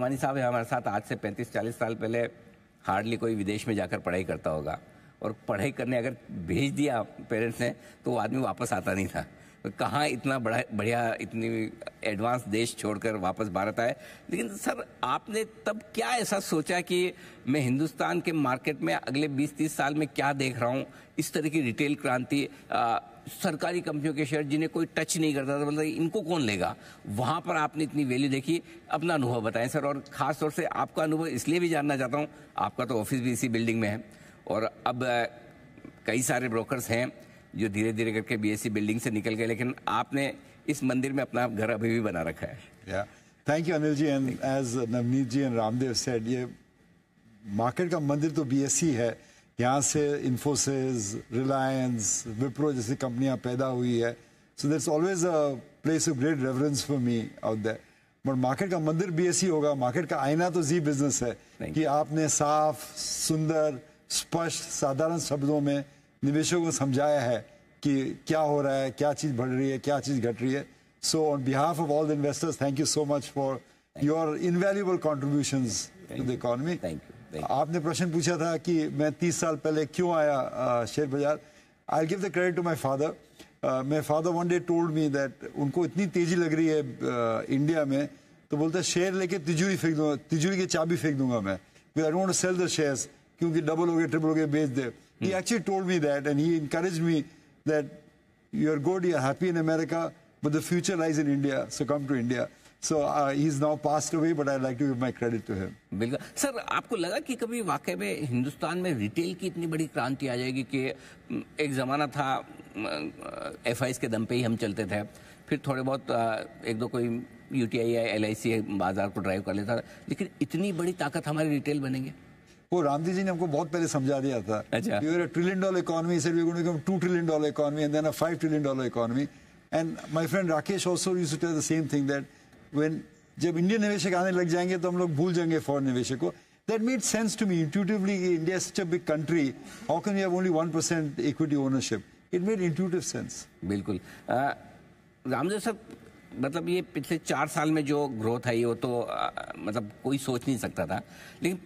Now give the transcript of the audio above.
कुमानी साहब है हमारे साथ आज से 35-40 साल पहले हार्डली कोई विदेश में जाकर पढ़ाई करता होगा और पढ़ाई करने अगर भेज दिया पेरेंट्स ने तो वो आदमी वापस आता नहीं था कहाँ इतना बड़ा बढ़िया इतनी एडवांस देश छोड़कर वापस भारत आए लेकिन सर आपने तब क्या ऐसा सोचा कि मैं हिंदुस्तान के मार्केट में अगले 20-30 साल में क्या देख रहा हूँ इस तरह की रिटेल क्रांति सरकारी कंपनियों के शेयर जिन्हें कोई टच नहीं करता था मतलब इनको कौन लेगा वहाँ पर आपने इतनी वैल्यू देखी अपना अनुभव बताएं सर और ख़ास तौर से आपका अनुभव इसलिए भी जानना चाहता हूँ आपका तो ऑफिस भी इसी बिल्डिंग में है और अब कई सारे ब्रोकर्स हैं जो धीरे धीरे करके बीएससी बिल्डिंग e से निकल गए लेकिन आपने इस मंदिर में अपना घर अभी भी बना रखा है thank you Anil ji and as Navneet ji and Ramdev said ये मार्केट का मंदिर तो बीएससी e है यहाँ से इन्फोसिस रिलायंस विप्रो जैसी कंपनियाँ पैदा हुई है so that always a place of great reference for me out that but market का मंदिर बीएससी e होगा मार्केट का आईना तो जी बिजनेस है कि आपने साफ सुंदर स्पष्ट साधारण शब्दों में निवेशकों को समझाया है कि क्या हो रहा है क्या चीज़ बढ़ रही है क्या चीज़ घट रही है so on behalf of all the investors thank you so much for your invaluable contribution to the economy आपने प्रश्न पूछा था कि मैं तीस साल पहले क्यों आया शेयर बाजार I give the credit to my father my father one day told me that उनको इतनी तेजी लग रही है uh, इंडिया में तो बोलते शेयर लेके तिजोरी फेंक दूंगा तिजोरी की चाबी फेंक दूंगा मैं I don't sell the shares क्योंकि डबल हो गए ट्रिपल हो गए बेच दे Hmm. He actually told me that, and he encouraged me that you're good, you're happy in America, but the future lies in India, so come to India. So uh, he's now passed away, but I'd like to give my credit to him. Sir, आपको लगा कि कभी वाकई में हिंदुस्तान में retail की इतनी बड़ी क्रांति आ जाएगी कि एक ज़माना था एफ के दम पे ही हम चलते थे फिर थोड़े बहुत एक दो कोई यू टी आई या एल बाज़ार को ड्राइव कर लेता था लेकिन इतनी बड़ी ताकत रिटेल बनेंगे वो रामदी जी ने हमको बहुत पहले समझा दिया था अच्छा। Trillion dollar economy said we going to trillion dollar economy and then a 5 trillion dollar economy and my friend Rakesh also used tell the same thing that when जब इंडियन निवेशक आने लग जाएंगे तो हम लोग भूल जाएंगे फॉरन निवेशक को that made sense to me intuitively. India is such a big country. How can we have only 1% equity ownership? It made intuitive sense. बिल्कुल रामदेव सर मतलब ये पिछले चार साल में जो ग्रोथ आई वो तो मतलब कोई सोच नहीं सकता था लेकिन